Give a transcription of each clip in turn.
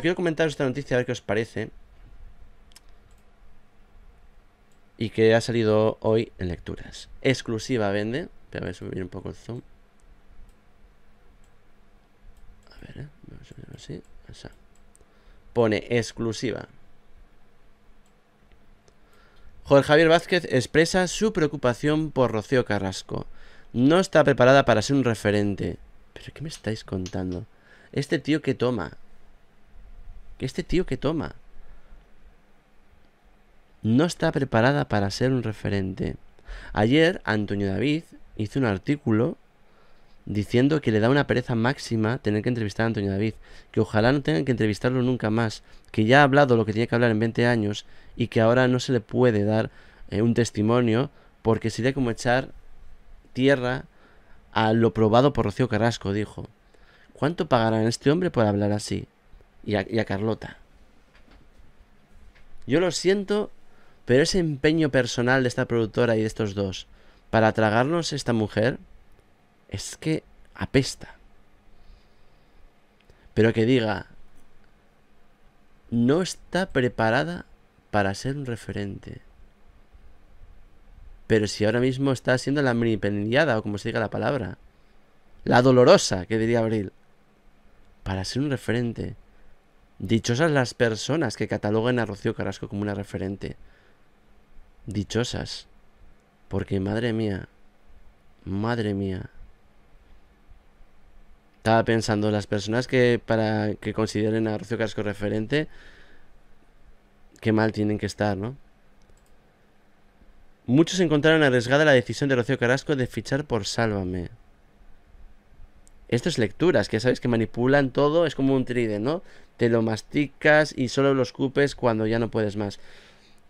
quiero comentaros esta noticia a ver qué os parece. Y que ha salido hoy en lecturas. Exclusiva vende. voy a subir un poco el zoom. A ver, ¿eh? a subir así. pone exclusiva. Jorge Javier Vázquez expresa su preocupación por Rocío Carrasco. No está preparada para ser un referente. ¿Pero qué me estáis contando? Este tío que toma que este tío que toma no está preparada para ser un referente. Ayer Antonio David hizo un artículo diciendo que le da una pereza máxima tener que entrevistar a Antonio David, que ojalá no tengan que entrevistarlo nunca más, que ya ha hablado lo que tiene que hablar en 20 años y que ahora no se le puede dar eh, un testimonio porque sería como echar tierra a lo probado por Rocío Carrasco, dijo. ¿Cuánto pagarán este hombre por hablar así? y a, Carlota. Yo lo siento, pero ese empeño personal de esta productora y de estos dos para tragarnos esta mujer es que apesta. Pero que diga, no está preparada para ser un referente. Pero si ahora mismo está siendo la minipendiada, o como se diga la palabra, la dolorosa, que diría Abril, para ser un referente. Dichosas las personas que catalogan a Rocío Carrasco como una referente. Dichosas. Porque madre mía, madre mía. Estaba pensando, las personas que para que consideren a Rocío Carrasco referente, qué mal tienen que estar, ¿no? Muchos encontraron arriesgada la decisión de Rocío Carrasco de fichar por Sálvame es lecturas que sabéis que manipulan todo, es como un tride, ¿no? Te lo masticas y solo lo escupes cuando ya no puedes más.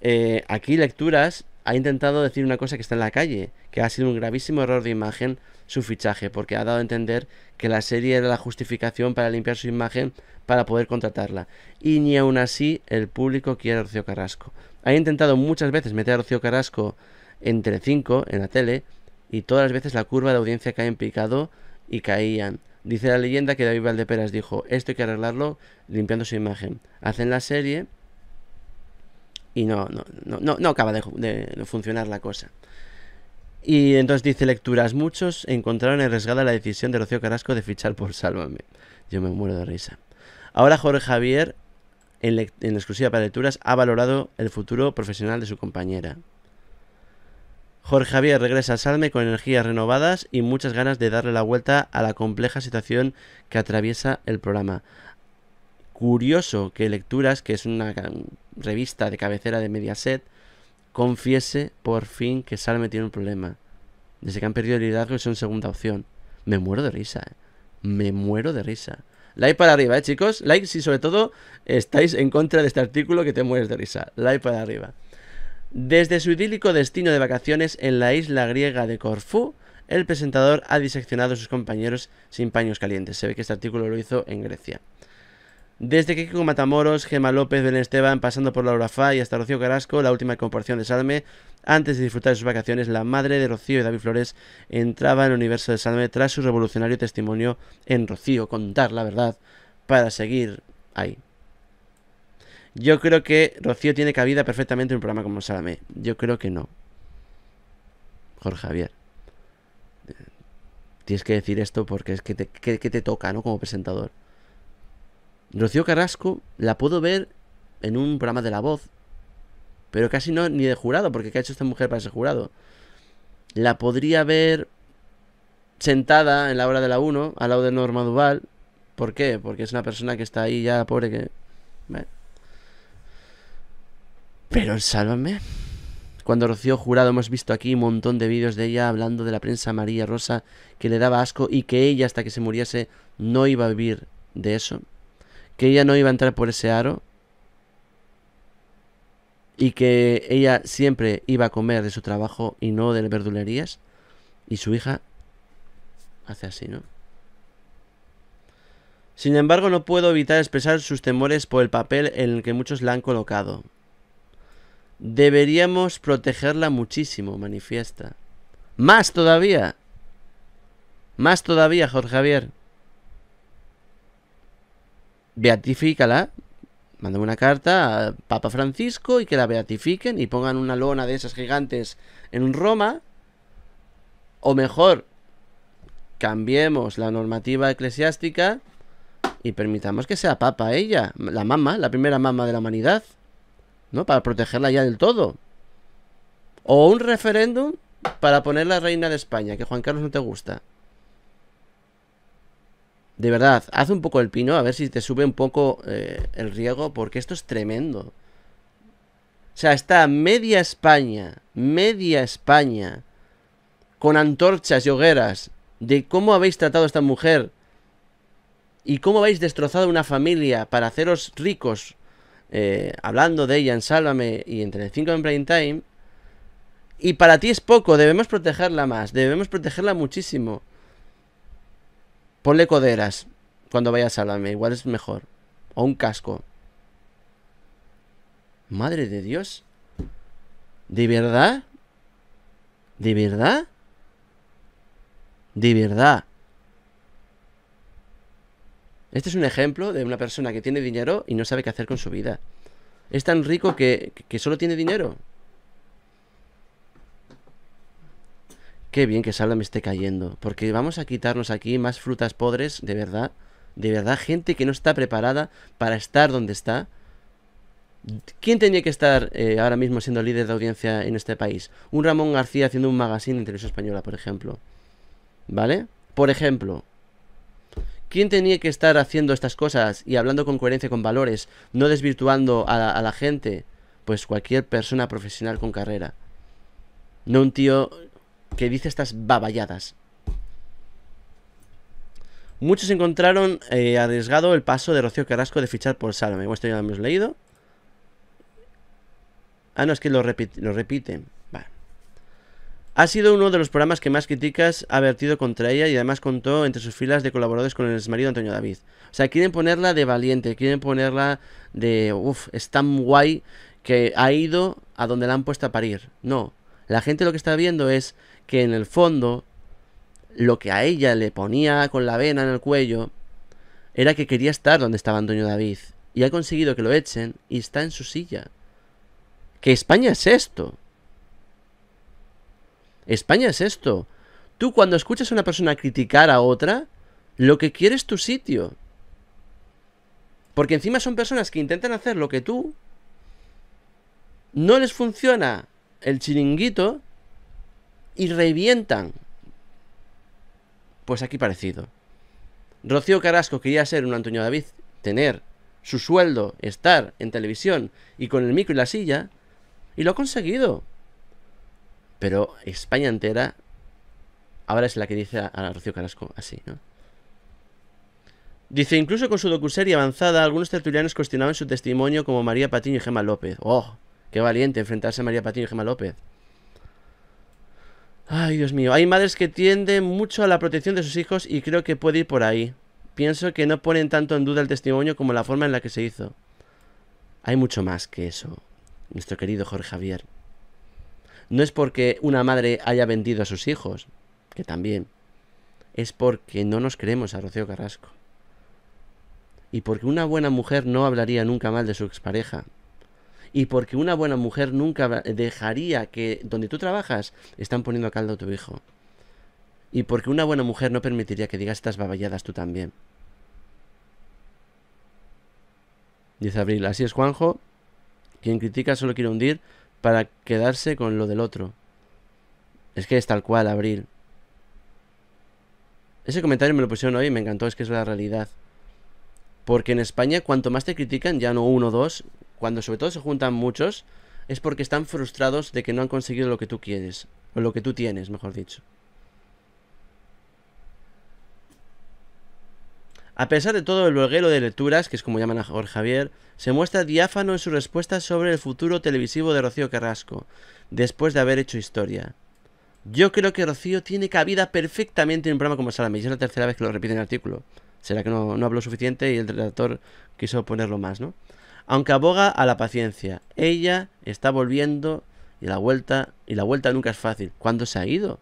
Eh, aquí lecturas ha intentado decir una cosa que está en la calle, que ha sido un gravísimo error de imagen su fichaje, porque ha dado a entender que la serie era la justificación para limpiar su imagen para poder contratarla. Y ni aún así el público quiere a Rocío Carrasco. Ha intentado muchas veces meter a Rocío Carrasco Entre 5 en la tele, y todas las veces la curva de audiencia cae en picado y caían. Dice la leyenda que David Valdeperas dijo, esto hay que arreglarlo limpiando su imagen. Hacen la serie y no, no, no, no, acaba de, funcionar la cosa. Y entonces dice lecturas, muchos encontraron resgada la decisión de Rocío Carrasco de fichar por Sálvame. Yo me muero de risa. Ahora Jorge Javier, en, en exclusiva para lecturas, ha valorado el futuro profesional de su compañera. Jorge Javier regresa a Salme con energías renovadas y muchas ganas de darle la vuelta a la compleja situación que atraviesa el programa. Curioso que Lecturas, que es una revista de cabecera de Mediaset, confiese por fin que Salme tiene un problema. Desde que han perdido el liderazgo y son segunda opción. Me muero de risa, eh. Me muero de risa. Like para arriba, eh, chicos. Like si sobre todo estáis en contra de este artículo que te mueres de risa. Like para arriba. Desde su idílico destino de vacaciones en la isla griega de Corfú, el presentador ha diseccionado a sus compañeros sin paños calientes. Se ve que este artículo lo hizo en Grecia. Desde Kiko Matamoros, Gema López, Belén Esteban, pasando por Laura Fa y hasta Rocío Carrasco, la última comparación de Salme, antes de disfrutar de sus vacaciones, la madre de Rocío y David Flores entraba en el universo de Salme tras su revolucionario testimonio en Rocío, contar la verdad para seguir ahí. Yo creo que Rocío tiene cabida perfectamente en un programa como Salame. Yo creo que no. Jorge Javier. Eh, tienes que decir esto porque es que te, toca, ¿no? Como presentador. Rocío Carrasco la puedo ver en un programa de La Voz. Pero casi no ni de jurado, porque ¿qué ha hecho esta mujer para ser jurado? La podría ver sentada en la hora de la 1, al lado de Norma Duval. ¿Por qué? Porque es una persona que está ahí ya, pobre, que... Pero Sálvame. Cuando Rocío Jurado hemos visto aquí un montón de vídeos de ella hablando de la prensa María rosa que le daba asco y que ella hasta que se muriese no iba a vivir de eso. Que ella no iba a entrar por ese aro. Y que ella siempre iba a comer de su trabajo y no de verdulerías. Y su hija hace así, ¿no? Sin embargo, no puedo evitar expresar sus temores por el papel en el que muchos la han colocado. Deberíamos protegerla muchísimo, manifiesta. Más todavía. Más todavía, Jorge Javier. Beatifícala. Mándame una carta a Papa Francisco y que la beatifiquen y pongan una lona de esas gigantes en Roma. O mejor, cambiemos la normativa eclesiástica y permitamos que sea papa ella, la mamá, la primera mamá de la humanidad. ¿no? Para protegerla ya del todo. O un referéndum para poner la reina de España, que Juan Carlos no te gusta. De verdad, haz un poco el pino, a ver si te sube un poco eh, el riego, porque esto es tremendo. O sea, está media España, media España, con antorchas y hogueras, de cómo habéis tratado a esta mujer y cómo habéis destrozado una familia para haceros ricos eh, hablando de ella en Sálvame y entre 5 en Prime Time. Y para ti es poco, debemos protegerla más, debemos protegerla muchísimo. Ponle coderas cuando vayas a Sálvame, igual es mejor. O un casco. Madre de Dios. ¿De verdad? ¿De verdad? ¿De verdad? Este es un ejemplo de una persona que tiene dinero y no sabe qué hacer con su vida. Es tan rico que, solo tiene dinero. Qué bien que Sala me esté cayendo, porque vamos a quitarnos aquí más frutas podres, de verdad. De verdad, gente que no está preparada para estar donde está. ¿Quién tenía que estar eh, ahora mismo siendo líder de audiencia en este país? Un Ramón García haciendo un magazine de televisión española, por ejemplo. ¿Vale? Por ejemplo, ¿Quién tenía que estar haciendo estas cosas y hablando con coherencia, con valores, no desvirtuando a, la gente? Pues cualquier persona profesional con carrera. No un tío que dice estas baballadas. Muchos encontraron eh, arriesgado el paso de Rocío Carrasco de fichar por Salome. esto ya lo hemos leído. Ah, no, es que lo, repite, lo repiten. Ha sido uno de los programas que más críticas ha vertido contra ella y además contó entre sus filas de colaboradores con el exmarido Antonio David. O sea, quieren ponerla de valiente, quieren ponerla de, uff, es tan guay que ha ido a donde la han puesto a parir. No, la gente lo que está viendo es que en el fondo lo que a ella le ponía con la vena en el cuello era que quería estar donde estaba Antonio David y ha conseguido que lo echen y está en su silla. Que España es esto. España es esto. Tú cuando escuchas a una persona criticar a otra, lo que quieres es tu sitio. Porque encima son personas que intentan hacer lo que tú. No les funciona el chiringuito y revientan. Pues aquí parecido. Rocío Carasco quería ser un Antonio David, tener su sueldo, estar en televisión y con el micro y la silla, y lo ha conseguido. Pero España entera ahora es la que dice a, Rocío Carrasco así, ¿no? Dice, incluso con su docuserie avanzada, algunos tertulianos cuestionaban su testimonio como María Patiño y Gema López. ¡Oh! ¡Qué valiente enfrentarse a María Patiño y Gema López! Ay, Dios mío. Hay madres que tienden mucho a la protección de sus hijos y creo que puede ir por ahí. Pienso que no ponen tanto en duda el testimonio como la forma en la que se hizo. Hay mucho más que eso, nuestro querido Jorge Javier no es porque una madre haya vendido a sus hijos, que también, es porque no nos creemos a Rocío Carrasco. Y porque una buena mujer no hablaría nunca mal de su expareja. Y porque una buena mujer nunca dejaría que donde tú trabajas están poniendo a caldo a tu hijo. Y porque una buena mujer no permitiría que digas estas baballadas tú también. Dice Abril, así es Juanjo. Quien critica solo quiere hundir, para quedarse con lo del otro. Es que es tal cual, Abril. Ese comentario me lo pusieron hoy y me encantó, es que es la realidad. Porque en España, cuanto más te critican, ya no uno o dos, cuando sobre todo se juntan muchos, es porque están frustrados de que no han conseguido lo que tú quieres, o lo que tú tienes, mejor dicho. A pesar de todo el bloguero de lecturas, que es como llaman a Jorge Javier, se muestra diáfano en su respuesta sobre el futuro televisivo de Rocío Carrasco, después de haber hecho historia. Yo creo que Rocío tiene cabida perfectamente en un programa como Salame, y es la tercera vez que lo repite en el artículo. Será que no, no habló suficiente y el redactor quiso ponerlo más, ¿no? Aunque aboga a la paciencia, ella está volviendo y la vuelta, y la vuelta nunca es fácil. ¿Cuándo se ha ido?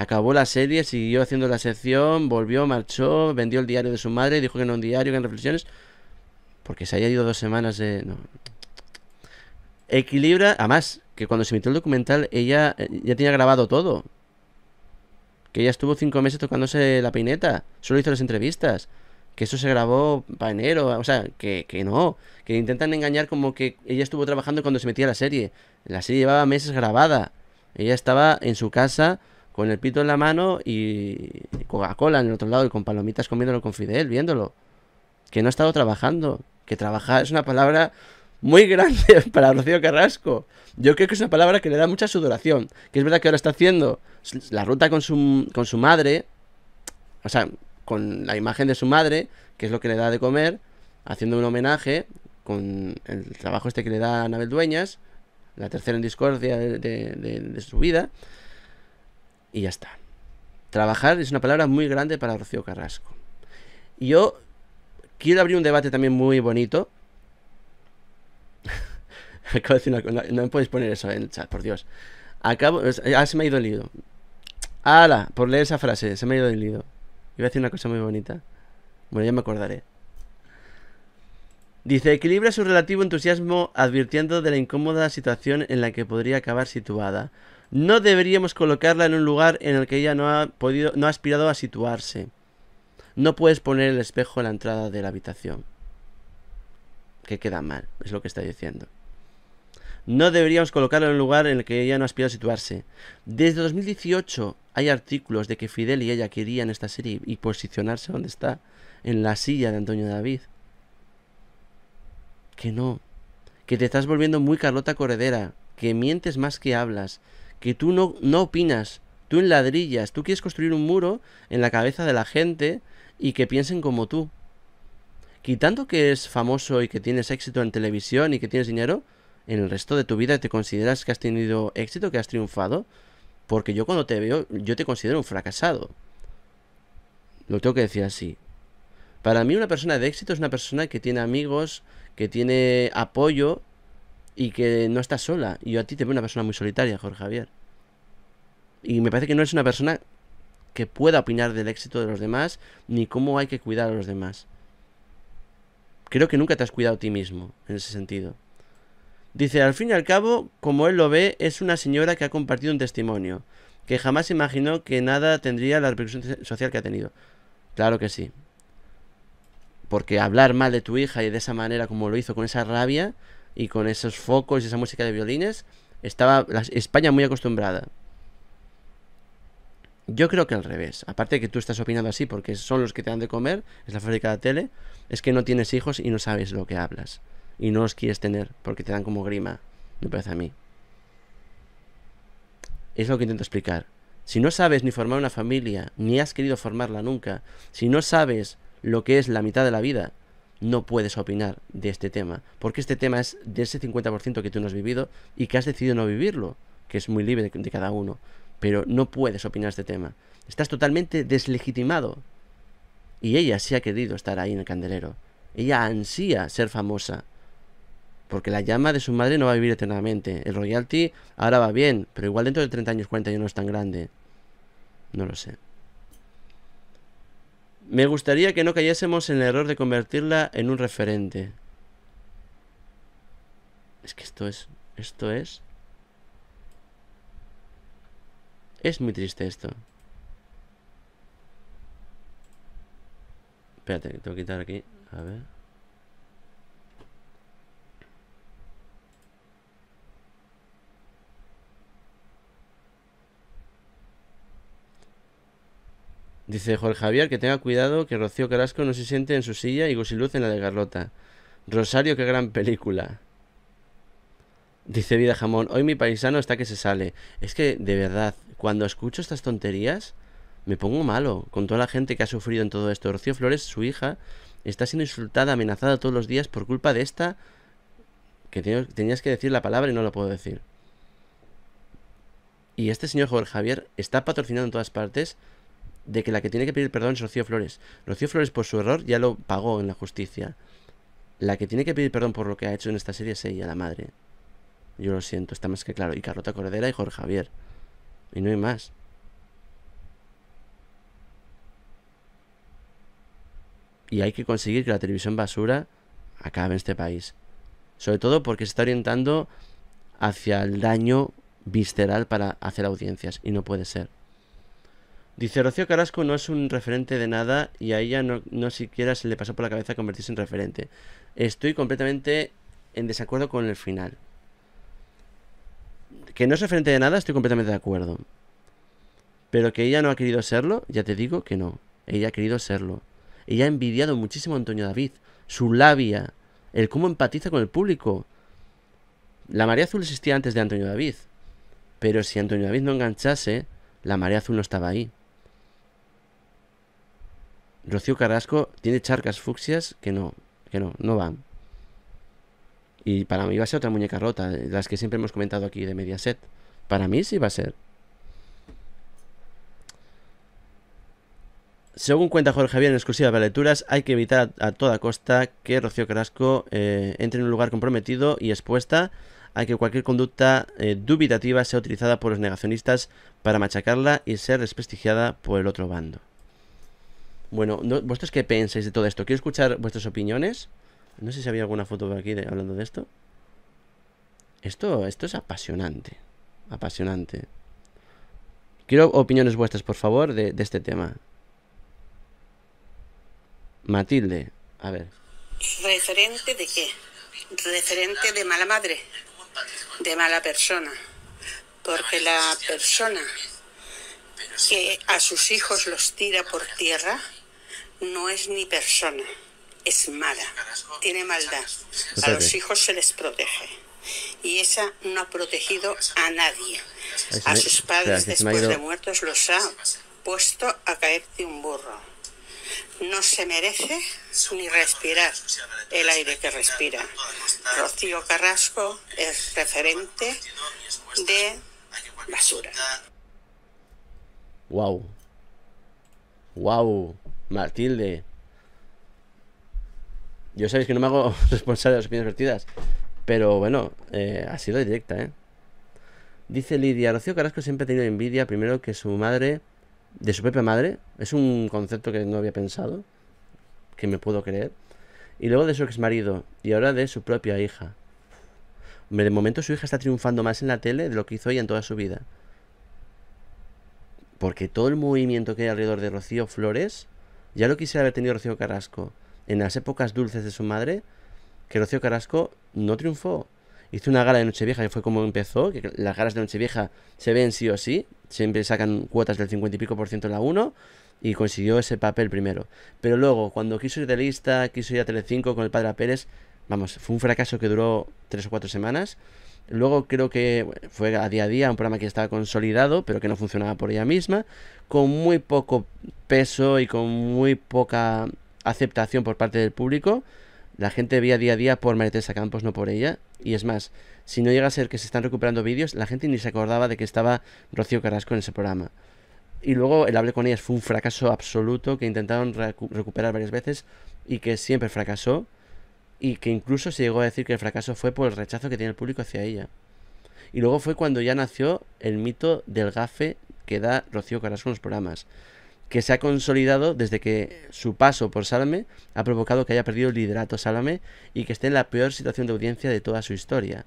Acabó la serie, siguió haciendo la sección, volvió, marchó, vendió el diario de su madre, dijo que no un diario, que en reflexiones. Porque se haya ido dos semanas de. No. Equilibra, además, que cuando se emitió el documental, ella eh, ya tenía grabado todo. Que ella estuvo cinco meses tocándose la peineta, solo hizo las entrevistas que eso se grabó para enero, o sea, que, que, no, que intentan engañar como que ella estuvo trabajando cuando se metía la serie. La serie llevaba meses grabada. Ella estaba en su casa con el pito en la mano y Coca-Cola en el otro lado y con palomitas comiéndolo con Fidel, viéndolo. Que no ha estado trabajando. Que trabajar es una palabra muy grande para Rocío Carrasco. Yo creo que es una palabra que le da mucha sudoración. Que es verdad que ahora está haciendo la ruta con su, con su madre. O sea, con la imagen de su madre, que es lo que le da de comer. Haciendo un homenaje con el trabajo este que le da Anabel Dueñas. La tercera en discordia de, de su vida. Y ya está. Trabajar es una palabra muy grande para Rocío Carrasco. Yo quiero abrir un debate también muy bonito. Acabo no, no, me podéis poner eso en el chat, por Dios. Acabo. Ah, se me ha ido el lío. ¡Hala! Por leer esa frase, se me ha ido el lío. Iba a decir una cosa muy bonita. Bueno, ya me acordaré. Dice, equilibra su relativo entusiasmo advirtiendo de la incómoda situación en la que podría acabar situada no deberíamos colocarla en un lugar en el que ella no ha podido, no ha aspirado a situarse. No puedes poner el espejo en la entrada de la habitación. Que queda mal, es lo que está diciendo. No deberíamos colocarla en un lugar en el que ella no aspira a situarse. Desde 2018 hay artículos de que Fidel y ella querían esta serie y posicionarse donde está, en la silla de Antonio David. Que no, que te estás volviendo muy Carlota Corredera, que mientes más que hablas, que tú no, no opinas, tú en ladrillas, tú quieres construir un muro en la cabeza de la gente y que piensen como tú. Quitando que es famoso y que tienes éxito en televisión y que tienes dinero, en el resto de tu vida te consideras que has tenido éxito, que has triunfado, porque yo cuando te veo, yo te considero un fracasado. Lo tengo que decir así. Para mí una persona de éxito es una persona que tiene amigos, que tiene apoyo y que no estás sola. Y yo a ti te veo una persona muy solitaria, Jorge Javier. Y me parece que no es una persona que pueda opinar del éxito de los demás ni cómo hay que cuidar a los demás. Creo que nunca te has cuidado a ti mismo en ese sentido. Dice, al fin y al cabo, como él lo ve, es una señora que ha compartido un testimonio, que jamás imaginó que nada tendría la repercusión social que ha tenido. Claro que sí. Porque hablar mal de tu hija y de esa manera como lo hizo con esa rabia, y con esos focos y esa música de violines, estaba España muy acostumbrada. Yo creo que al revés. Aparte de que tú estás opinando así porque son los que te dan de comer, es la fábrica de tele, es que no tienes hijos y no sabes lo que hablas. Y no los quieres tener porque te dan como grima. Me parece a mí. Es lo que intento explicar. Si no sabes ni formar una familia, ni has querido formarla nunca, si no sabes lo que es la mitad de la vida, no puedes opinar de este tema, porque este tema es de ese 50% que tú no has vivido y que has decidido no vivirlo, que es muy libre de, cada uno, pero no puedes opinar de este tema. Estás totalmente deslegitimado. Y ella sí ha querido estar ahí en el candelero. Ella ansía ser famosa. Porque la llama de su madre no va a vivir eternamente. El royalty ahora va bien, pero igual dentro de 30 años, 40 ya no es tan grande. No lo sé. Me gustaría que no cayésemos en el error de convertirla en un referente. Es que esto es... Esto es... Es muy triste esto. Espérate, tengo que quitar aquí. A ver. Dice Jorge Javier que tenga cuidado que Rocío Carrasco no se siente en su silla y Gusiluz en la de Carlota. Rosario, qué gran película. Dice Vida Jamón, hoy mi paisano está que se sale. Es que, de verdad, cuando escucho estas tonterías, me pongo malo con toda la gente que ha sufrido en todo esto. Rocío Flores, su hija, está siendo insultada, amenazada todos los días por culpa de esta... Que tenías que decir la palabra y no lo puedo decir. Y este señor Jorge Javier está patrocinado en todas partes de que la que tiene que pedir perdón es Rocío Flores. Rocío Flores por su error ya lo pagó en la justicia. La que tiene que pedir perdón por lo que ha hecho en esta serie es ella, la madre. Yo lo siento, está más que claro. Y Carlota Cordera y Jorge Javier. Y no hay más. Y hay que conseguir que la televisión basura acabe en este país. Sobre todo porque se está orientando hacia el daño visceral para hacer audiencias. Y no puede ser. Dice, Rocío Carrasco no es un referente de nada y a ella no, siquiera se le pasó por la cabeza convertirse en referente. Estoy completamente en desacuerdo con el final. Que no es referente de nada, estoy completamente de acuerdo. Pero que ella no ha querido serlo, ya te digo que no. Ella ha querido serlo. Ella ha envidiado muchísimo a Antonio David. Su labia, el cómo empatiza con el público. La María azul existía antes de Antonio David. Pero si Antonio David no enganchase, la María azul no estaba ahí. Rocío Carrasco tiene charcas fucsias que no, que no, no van. Y para mí va a ser otra muñeca rota, eh, las que siempre hemos comentado aquí de Mediaset. Para mí sí va a ser. Según cuenta Jorge Javier en exclusiva para lecturas, hay que evitar a, toda costa que Rocío Carrasco eh, entre en un lugar comprometido y expuesta a que cualquier conducta eh, dubitativa sea utilizada por los negacionistas para machacarla y ser desprestigiada por el otro bando. Bueno, no, ¿vosotros qué pensáis de todo esto? Quiero escuchar vuestras opiniones. No sé si había alguna foto por aquí hablando de esto. Esto, esto es apasionante. Apasionante. Quiero opiniones vuestras, por favor, de, de este tema. Matilde, a ver. ¿Referente de qué? Referente de mala madre, de mala persona. Porque la persona que a sus hijos los tira por tierra no es ni persona, es mala, tiene maldad. A los hijos se les protege. Y esa no ha protegido a nadie. A sus padres después de muertos los ha puesto a caer de un burro. No se merece ni respirar el aire que respira. Rocío Carrasco es referente de basura. Wow. Wow. Martilde. Yo sabéis que no me hago responsable de las opiniones vertidas. Pero bueno, eh, ha sido directa, ¿eh? Dice Lidia, Rocío Carrasco siempre ha tenido envidia, primero que su madre, de su propia madre, es un concepto que no había pensado, que me puedo creer, y luego de su marido y ahora de su propia hija. Hombre, de momento su hija está triunfando más en la tele de lo que hizo ella en toda su vida. Porque todo el movimiento que hay alrededor de Rocío Flores ya lo quisiera haber tenido Rocío Carrasco. En las épocas dulces de su madre, que Rocío Carrasco no triunfó. Hizo una gala de Nochevieja, y fue como empezó, que las galas de Nochevieja se ven sí o sí, siempre sacan cuotas del 50 y pico por ciento la 1, y consiguió ese papel primero. Pero luego, cuando quiso ir de lista, quiso ir a Telecinco con el padre Pérez, vamos, fue un fracaso que duró tres o cuatro semanas, Luego creo que fue a día a día un programa que estaba consolidado, pero que no funcionaba por ella misma, con muy poco peso y con muy poca aceptación por parte del público. La gente veía día a día por Maritessa Campos, no por ella. Y es más, si no llega a ser que se están recuperando vídeos, la gente ni se acordaba de que estaba Rocío Carrasco en ese programa. Y luego el Hable con ellas fue un fracaso absoluto que intentaron recuperar varias veces y que siempre fracasó y que incluso se llegó a decir que el fracaso fue por el rechazo que tiene el público hacia ella. Y luego fue cuando ya nació el mito del gafe que da Rocío Carrasco en los programas, que se ha consolidado desde que su paso por Salame ha provocado que haya perdido el liderato Salame y que esté en la peor situación de audiencia de toda su historia.